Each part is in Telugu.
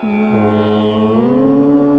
Mm-hmm.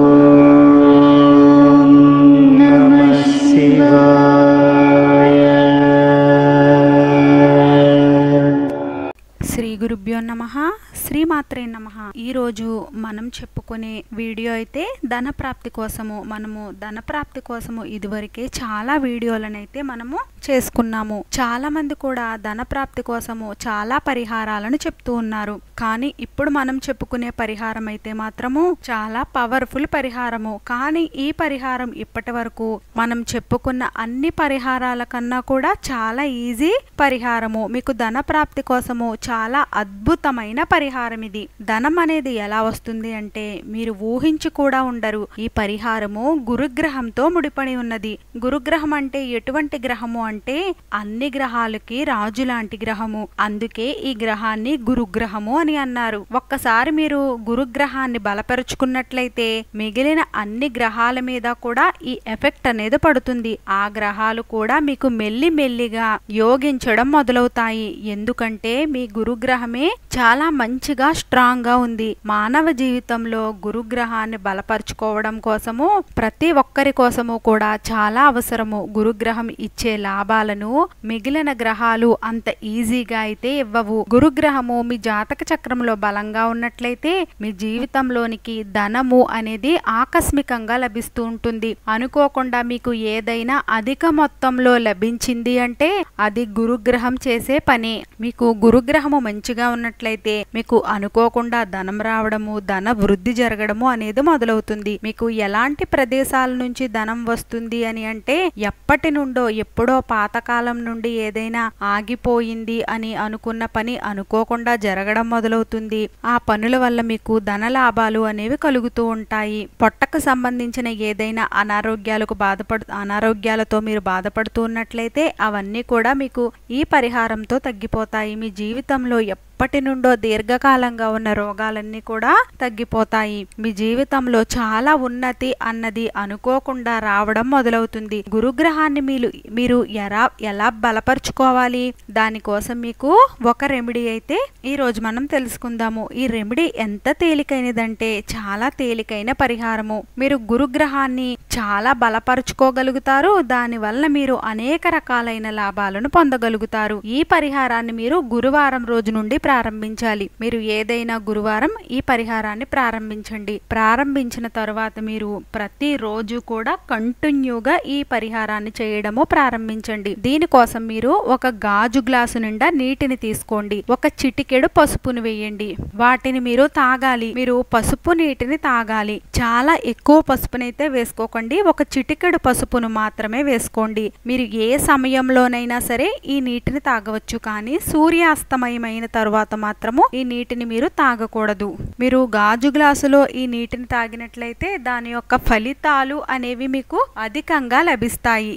హరియో నమ శ్రీమాత్రే నమ ఈరోజు మనం చెప్పుకునే వీడియో అయితే ధన ప్రాప్తి కోసము మనము ధన ప్రాప్తి కోసము ఇదివరకే చాలా వీడియోలనైతే మనము చేసుకున్నాము చాలా మంది కూడా ధన ప్రాప్తి కోసము చాలా పరిహారాలను చెప్తూ ఉన్నారు కానీ ఇప్పుడు మనం చెప్పుకునే పరిహారం అయితే మాత్రము చాలా పవర్ఫుల్ పరిహారము కానీ ఈ పరిహారం ఇప్పటి వరకు మనం చెప్పుకున్న అన్ని పరిహారాల కన్నా కూడా చాలా ఈజీ పరిహారము మీకు ధన ప్రాప్తి కోసము చాలా అద్భుత అద్భుతమైన పరిహారం ఇది ధనం అనేది ఎలా వస్తుంది అంటే మీరు ఊహించి కూడా ఉండరు ఈ పరిహారము గురుగ్రహంతో ముడిపడి ఉన్నది గురుగ్రహం అంటే ఎటువంటి గ్రహము అంటే అన్ని గ్రహాలకి రాజు లాంటి గ్రహము అందుకే ఈ గ్రహాన్ని గురుగ్రహము అని అన్నారు ఒక్కసారి మీరు గురుగ్రహాన్ని బలపరుచుకున్నట్లయితే మిగిలిన అన్ని గ్రహాల మీద కూడా ఈ ఎఫెక్ట్ అనేది పడుతుంది ఆ గ్రహాలు కూడా మీకు మెల్లి మెల్లిగా యోగించడం మొదలవుతాయి ఎందుకంటే మీ గురుగ్రహమే చాలా మంచిగా స్ట్రాంగ్గా ఉంది మానవ జీవితంలో గురుగ్రహాన్ని బలపరుచుకోవడం కోసము ప్రతి ఒక్కరి కోసము కూడా చాలా అవసరము గురుగ్రహం ఇచ్చే లాభాలను మిగిలిన గ్రహాలు అంత ఈజీగా అయితే ఇవ్వవు గురుగ్రహము మీ జాతక చక్రంలో బలంగా ఉన్నట్లయితే మీ జీవితంలోనికి ధనము అనేది ఆకస్మికంగా లభిస్తూ ఉంటుంది అనుకోకుండా మీకు ఏదైనా అధిక మొత్తంలో లభించింది అంటే అది గురుగ్రహం చేసే పని మీకు గురుగ్రహము మంచిగా ఉన్నట్లయితే మీకు అనుకోకుండా ధనం రావడము ధన వృద్ధి జరగడము అనేది మొదలవుతుంది మీకు ఎలాంటి ప్రదేశాల నుంచి ధనం వస్తుంది అని అంటే ఎప్పటి నుండో ఎప్పుడో పాతకాలం నుండి ఏదైనా ఆగిపోయింది అని అనుకున్న పని అనుకోకుండా జరగడం మొదలవుతుంది ఆ పనుల వల్ల మీకు ధన లాభాలు అనేవి కలుగుతూ ఉంటాయి పొట్టకు సంబంధించిన ఏదైనా అనారోగ్యాలకు బాధపడు అనారోగ్యాలతో మీరు బాధపడుతూ ఉన్నట్లయితే అవన్నీ కూడా కూడా మీకు ఈ పరిహారంతో తగ్గిపోతాయి మీ జీవితంలో ఎప్పుడు ఎప్పటి నుండో దీర్ఘకాలంగా ఉన్న రోగాలన్నీ కూడా తగ్గిపోతాయి మీ జీవితంలో చాలా ఉన్నతి అన్నది అనుకోకుండా రావడం మొదలవుతుంది గురుగ్రహాన్ని మీరు మీరు ఎలా ఎలా బలపరుచుకోవాలి దానికోసం మీకు ఒక రెమెడీ అయితే ఈ రోజు మనం తెలుసుకుందాము ఈ రెమెడీ ఎంత తేలికైనదంటే చాలా తేలికైన పరిహారము మీరు గురుగ్రహాన్ని చాలా బలపరుచుకోగలుగుతారు దానివల్ల మీరు అనేక రకాలైన లాభాలను పొందగలుగుతారు ఈ పరిహారాన్ని మీరు గురువారం రోజు నుండి ప్రారంభించాలి మీరు ఏదైనా గురువారం ఈ పరిహారాన్ని ప్రారంభించండి ప్రారంభించిన తర్వాత మీరు ప్రతిరోజు కూడా కంటిన్యూగా ఈ పరిహారాన్ని చేయడము ప్రారంభించండి దీనికోసం మీరు ఒక గాజు గ్లాసు నిండా నీటిని తీసుకోండి ఒక చిటికెడు పసుపును వేయండి వాటిని మీరు తాగాలి మీరు పసుపు నీటిని తాగాలి చాలా ఎక్కువ పసుపునైతే వేసుకోకండి ఒక చిటికెడు పసుపును మాత్రమే వేసుకోండి మీరు ఏ సమయంలోనైనా సరే ఈ నీటిని తాగవచ్చు కానీ సూర్యాస్తమయమైన తర్వాత తర్వాత మాత్రము ఈ నీటిని మీరు తాగకూడదు మీరు గాజు గ్లాసులో ఈ నీటిని తాగినట్లయితే దాని యొక్క ఫలితాలు అనేవి మీకు అధికంగా లభిస్తాయి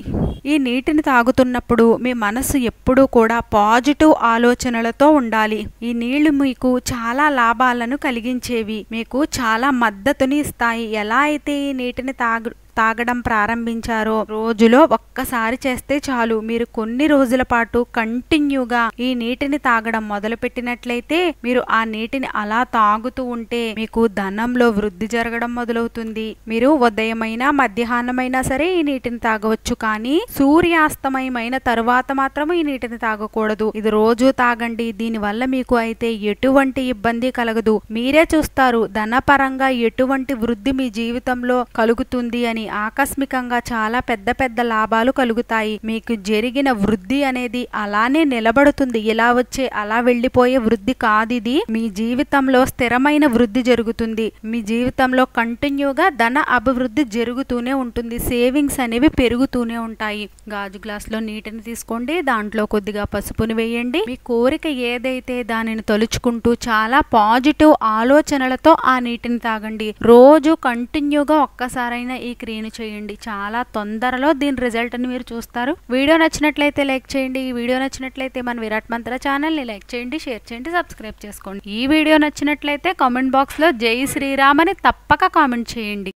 ఈ నీటిని తాగుతున్నప్పుడు మీ మనసు ఎప్పుడూ కూడా పాజిటివ్ ఆలోచనలతో ఉండాలి ఈ నీళ్లు మీకు చాలా లాభాలను కలిగించేవి మీకు చాలా మద్దతుని ఇస్తాయి ఎలా అయితే ఈ నీటిని తాగు తాగడం ప్రారంభించారో రోజులో ఒక్కసారి చేస్తే చాలు మీరు కొన్ని రోజుల పాటు కంటిన్యూగా ఈ నీటిని తాగడం మొదలుపెట్టినట్లయితే మీరు ఆ నీటిని అలా తాగుతూ ఉంటే మీకు ధనంలో వృద్ధి జరగడం మొదలవుతుంది మీరు ఉదయమైనా మధ్యాహ్నమైనా సరే ఈ నీటిని తాగవచ్చు కానీ సూర్యాస్తమయమైన తరువాత మాత్రం ఈ నీటిని తాగకూడదు ఇది రోజు తాగండి దీనివల్ల మీకు అయితే ఎటువంటి ఇబ్బంది కలగదు మీరే చూస్తారు ధనపరంగా ఎటువంటి వృద్ధి మీ జీవితంలో కలుగుతుంది అని కానీ ఆకస్మికంగా చాలా పెద్ద పెద్ద లాభాలు కలుగుతాయి మీకు జరిగిన వృద్ధి అనేది అలానే నిలబడుతుంది ఇలా వచ్చే అలా వెళ్ళిపోయే వృద్ధి కాదు ఇది మీ జీవితంలో స్థిరమైన వృద్ధి జరుగుతుంది మీ జీవితంలో కంటిన్యూగా ధన అభివృద్ధి జరుగుతూనే ఉంటుంది సేవింగ్స్ అనేవి పెరుగుతూనే ఉంటాయి గాజు లో నీటిని తీసుకోండి దాంట్లో కొద్దిగా పసుపుని వేయండి మీ కోరిక ఏదైతే దానిని తలుచుకుంటూ చాలా పాజిటివ్ ఆలోచనలతో ఆ నీటిని తాగండి రోజు కంటిన్యూగా ఒక్కసారైనా ఈ క్రియ స్క్రీన్ చేయండి చాలా తొందరలో దీని రిజల్ట్ని మీరు చూస్తారు వీడియో నచ్చినట్లయితే లైక్ చేయండి ఈ వీడియో నచ్చినట్లయితే మన విరాట్ మంత్ర ఛానల్ని లైక్ చేయండి షేర్ చేయండి సబ్స్క్రైబ్ చేసుకోండి ఈ వీడియో నచ్చినట్లయితే కామెంట్ బాక్స్లో జై శ్రీరామ్ అని తప్పక కామెంట్ చేయండి